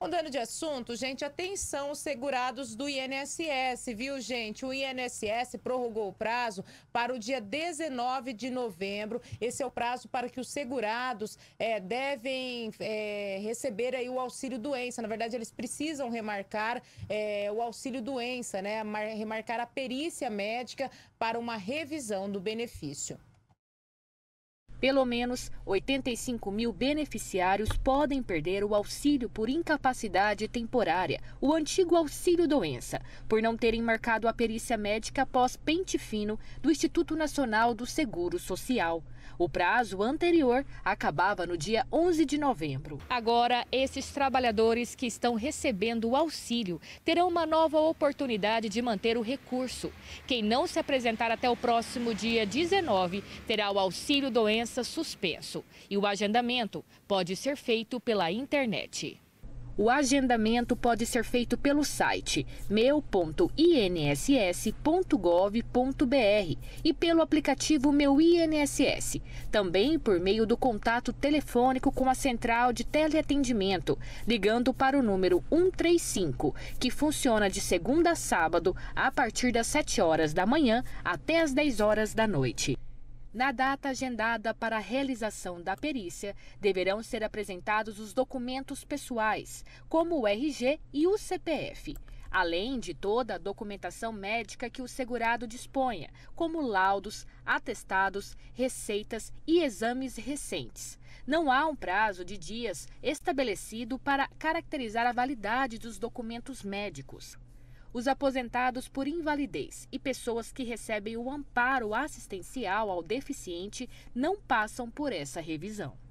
Mudando de assunto, gente, atenção os segurados do INSS, viu, gente? O INSS prorrogou o prazo para o dia 19 de novembro. Esse é o prazo para que os segurados é, devem é, receber aí o auxílio doença. Na verdade, eles precisam remarcar é, o auxílio doença, né? Remarcar a perícia médica para uma revisão do benefício. Pelo menos 85 mil beneficiários podem perder o auxílio por incapacidade temporária, o antigo auxílio doença, por não terem marcado a perícia médica após pente fino do Instituto Nacional do Seguro Social. O prazo anterior acabava no dia 11 de novembro. Agora, esses trabalhadores que estão recebendo o auxílio terão uma nova oportunidade de manter o recurso. Quem não se apresentar até o próximo dia 19 terá o auxílio doença doença suspenso e o agendamento pode ser feito pela internet. O agendamento pode ser feito pelo site meu.inss.gov.br e pelo aplicativo Meu INSS, também por meio do contato telefônico com a central de teleatendimento, ligando para o número 135, que funciona de segunda a sábado a partir das 7 horas da manhã até as 10 horas da noite. Na data agendada para a realização da perícia, deverão ser apresentados os documentos pessoais, como o RG e o CPF além de toda a documentação médica que o segurado disponha, como laudos, atestados, receitas e exames recentes. Não há um prazo de dias estabelecido para caracterizar a validade dos documentos médicos os aposentados por invalidez e pessoas que recebem o amparo assistencial ao deficiente não passam por essa revisão.